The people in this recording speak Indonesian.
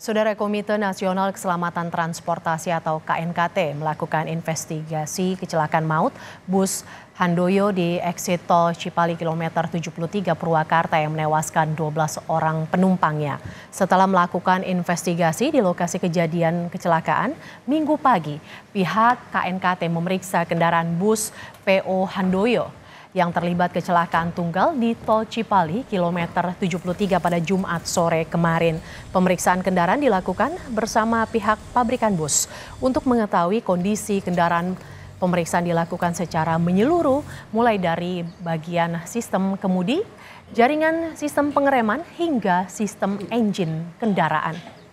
Saudara Komite Nasional Keselamatan Transportasi atau KNKT melakukan investigasi kecelakaan maut bus Handoyo di Exit tol Cipali kilometer 73 Purwakarta yang menewaskan 12 orang penumpangnya. Setelah melakukan investigasi di lokasi kejadian kecelakaan, Minggu pagi pihak KNKT memeriksa kendaraan bus PO Handoyo yang terlibat kecelakaan tunggal di Tol Cipali kilometer 73 pada Jumat sore kemarin. Pemeriksaan kendaraan dilakukan bersama pihak pabrikan bus untuk mengetahui kondisi kendaraan Pemeriksaan dilakukan secara menyeluruh mulai dari bagian sistem kemudi, jaringan sistem pengereman hingga sistem engine kendaraan.